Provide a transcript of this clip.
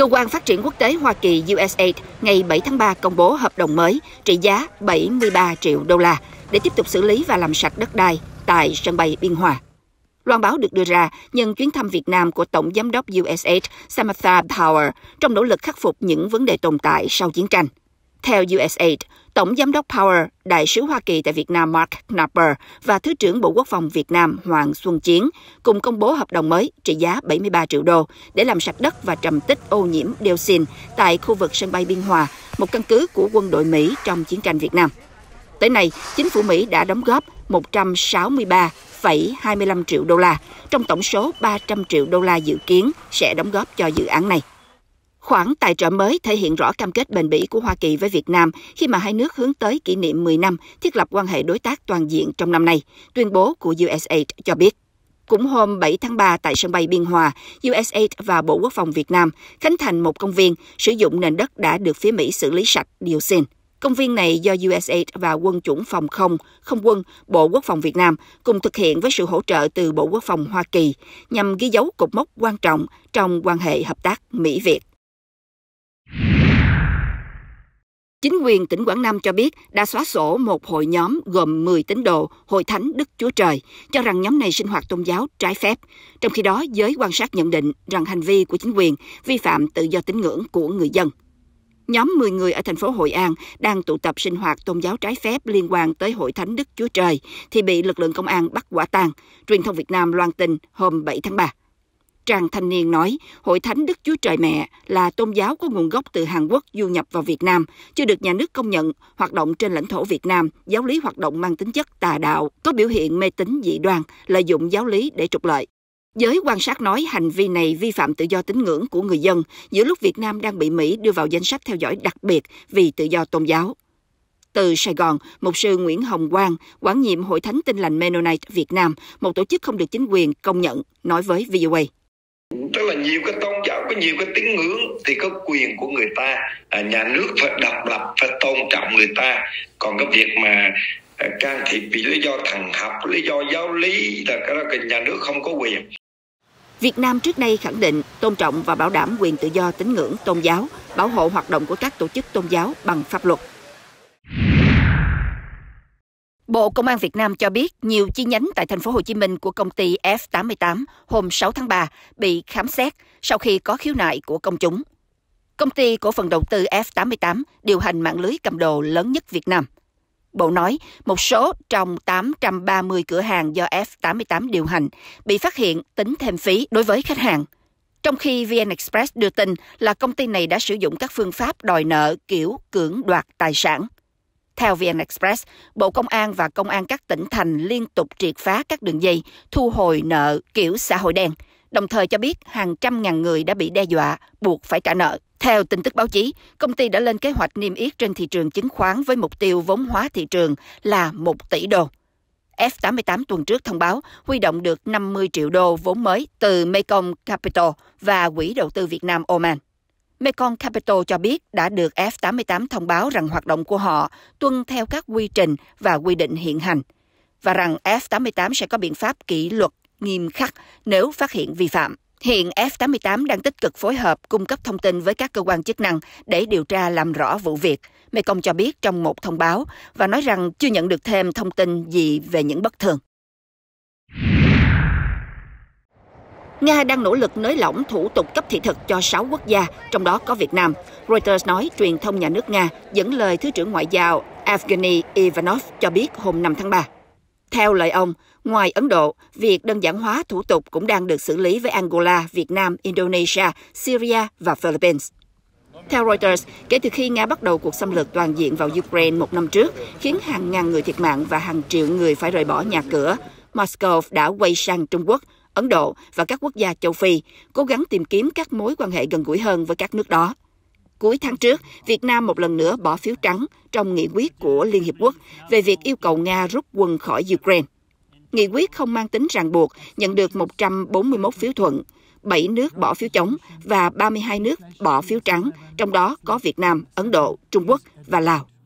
Cơ quan Phát triển Quốc tế Hoa Kỳ USAID ngày 7 tháng 3 công bố hợp đồng mới trị giá 73 triệu đô la để tiếp tục xử lý và làm sạch đất đai tại sân bay Biên Hòa. Loan báo được đưa ra nhân chuyến thăm Việt Nam của Tổng Giám đốc USAID Samantha Power trong nỗ lực khắc phục những vấn đề tồn tại sau chiến tranh. Theo USAID, Tổng Giám đốc Power, Đại sứ Hoa Kỳ tại Việt Nam Mark Knapper và Thứ trưởng Bộ Quốc phòng Việt Nam Hoàng Xuân Chiến cùng công bố hợp đồng mới trị giá 73 triệu đô để làm sạch đất và trầm tích ô nhiễm dioxin tại khu vực sân bay Biên Hòa, một căn cứ của quân đội Mỹ trong chiến tranh Việt Nam. Tới nay, chính phủ Mỹ đã đóng góp 163,25 triệu đô la trong tổng số 300 triệu đô la dự kiến sẽ đóng góp cho dự án này. Khoản tài trợ mới thể hiện rõ cam kết bền bỉ của Hoa Kỳ với Việt Nam khi mà hai nước hướng tới kỷ niệm 10 năm thiết lập quan hệ đối tác toàn diện trong năm nay, tuyên bố của USAID cho biết. Cũng hôm 7 tháng 3 tại sân bay Biên Hòa, USAID và Bộ Quốc phòng Việt Nam khánh thành một công viên sử dụng nền đất đã được phía Mỹ xử lý sạch dioxin. Công viên này do USAID và Quân chủng phòng không, không quân, Bộ Quốc phòng Việt Nam cùng thực hiện với sự hỗ trợ từ Bộ Quốc phòng Hoa Kỳ nhằm ghi dấu cột mốc quan trọng trong quan hệ hợp tác Mỹ-Việt. Chính quyền tỉnh Quảng Nam cho biết đã xóa sổ một hội nhóm gồm 10 tín đồ Hội Thánh Đức Chúa Trời, cho rằng nhóm này sinh hoạt tôn giáo trái phép. Trong khi đó, giới quan sát nhận định rằng hành vi của chính quyền vi phạm tự do tín ngưỡng của người dân. Nhóm 10 người ở thành phố Hội An đang tụ tập sinh hoạt tôn giáo trái phép liên quan tới Hội Thánh Đức Chúa Trời thì bị lực lượng công an bắt quả tang. Truyền thông Việt Nam loan tin hôm 7 tháng 3. Trang Thanh Niên nói, Hội Thánh Đức Chúa Trời Mẹ là tôn giáo có nguồn gốc từ Hàn Quốc du nhập vào Việt Nam, chưa được nhà nước công nhận, hoạt động trên lãnh thổ Việt Nam, giáo lý hoạt động mang tính chất tà đạo, có biểu hiện mê tín dị đoan, lợi dụng giáo lý để trục lợi. Giới quan sát nói hành vi này vi phạm tự do tín ngưỡng của người dân giữa lúc Việt Nam đang bị Mỹ đưa vào danh sách theo dõi đặc biệt vì tự do tôn giáo. Từ Sài Gòn, mục sư Nguyễn Hồng Quang, quản nhiệm Hội Thánh Tin lành Mennonite Việt Nam, một tổ chức không được chính quyền công nhận, nói với VOA tức là nhiều cái tôn giáo có nhiều cái tín ngưỡng thì có quyền của người ta à, nhà nước phải độc lập phải tôn trọng người ta còn cái việc mà à, can thiệp vì lý do thần học lý do giáo lý là cái đó là nhà nước không có quyền Việt Nam trước nay khẳng định tôn trọng và bảo đảm quyền tự do tín ngưỡng tôn giáo, bảo hộ hoạt động của các tổ chức tôn giáo bằng pháp luật. Bộ Công an Việt Nam cho biết nhiều chi nhánh tại thành phố Hồ Chí Minh của công ty F88 hôm 6 tháng 3 bị khám xét sau khi có khiếu nại của công chúng. Công ty cổ phần đầu tư F88 điều hành mạng lưới cầm đồ lớn nhất Việt Nam. Bộ nói một số trong 830 cửa hàng do F88 điều hành bị phát hiện tính thêm phí đối với khách hàng. Trong khi VN Express đưa tin là công ty này đã sử dụng các phương pháp đòi nợ kiểu cưỡng đoạt tài sản – theo VN Express, Bộ Công an và Công an các tỉnh thành liên tục triệt phá các đường dây thu hồi nợ kiểu xã hội đen, đồng thời cho biết hàng trăm ngàn người đã bị đe dọa, buộc phải trả nợ. Theo tin tức báo chí, công ty đã lên kế hoạch niêm yết trên thị trường chứng khoán với mục tiêu vốn hóa thị trường là 1 tỷ đô. F88 tuần trước thông báo huy động được 50 triệu đô vốn mới từ Mekong Capital và Quỹ đầu tư Việt Nam Oman. Mekong Capital cho biết đã được F88 thông báo rằng hoạt động của họ tuân theo các quy trình và quy định hiện hành và rằng F88 sẽ có biện pháp kỷ luật nghiêm khắc nếu phát hiện vi phạm. Hiện F88 đang tích cực phối hợp cung cấp thông tin với các cơ quan chức năng để điều tra làm rõ vụ việc, Mekong cho biết trong một thông báo và nói rằng chưa nhận được thêm thông tin gì về những bất thường. Nga đang nỗ lực nới lỏng thủ tục cấp thị thực cho 6 quốc gia, trong đó có Việt Nam. Reuters nói truyền thông nhà nước Nga dẫn lời Thứ trưởng Ngoại giao Evgeny Ivanov cho biết hôm 5 tháng 3. Theo lời ông, ngoài Ấn Độ, việc đơn giản hóa thủ tục cũng đang được xử lý với Angola, Việt Nam, Indonesia, Syria và Philippines. Theo Reuters, kể từ khi Nga bắt đầu cuộc xâm lược toàn diện vào Ukraine một năm trước, khiến hàng ngàn người thiệt mạng và hàng triệu người phải rời bỏ nhà cửa, Moscow đã quay sang Trung Quốc, Ấn Độ và các quốc gia châu Phi, cố gắng tìm kiếm các mối quan hệ gần gũi hơn với các nước đó. Cuối tháng trước, Việt Nam một lần nữa bỏ phiếu trắng trong nghị quyết của Liên Hiệp Quốc về việc yêu cầu Nga rút quân khỏi Ukraine. Nghị quyết không mang tính ràng buộc, nhận được 141 phiếu thuận, 7 nước bỏ phiếu chống và 32 nước bỏ phiếu trắng, trong đó có Việt Nam, Ấn Độ, Trung Quốc và Lào.